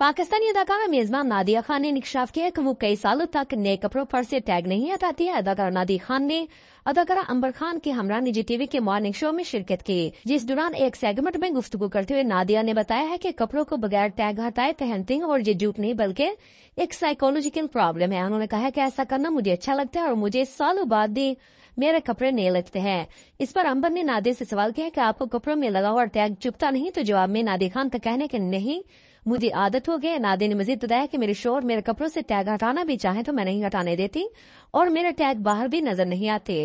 पाकिस्तानी अदाकारा मेजबान नादिया खान ने निकशाफ किया कि वो कई सालों तक नए कपड़ों पर से टैग नहीं हटाती है अदाकारा नादिया खान ने अदाकारा अंबर खान के हमरा निजी टीवी के मॉर्निंग शो में शिरकत की जिस दौरान एक सेगमेंट में गुफ्तगु करते हुए नादिया ने बताया है कि कपड़ों को बगैर टैग हटाए पहनती हैं और ये जूट नहीं बल्कि एक साइकोलॉजिकल प्रॉब्लम है उन्होंने कहा कि ऐसा करना मुझे अच्छा लगता है और मुझे सालों बाद भी मेरे कपड़े नहीं लगते हैं इस पर अंबर ने नादिया से सवाल किया कि आपको कपड़ों में लगा हुआ टैग चुपता नहीं तो जवाब में नादिया खान का कहना के नहीं मुझे आदत हो गई नादे ने मजीद बताया तो कि मेरे शोर मेरे कपड़ों से टैग हटाना भी चाहे तो मैं नहीं हटाने देती और मेरे टैग बाहर भी नजर नहीं आते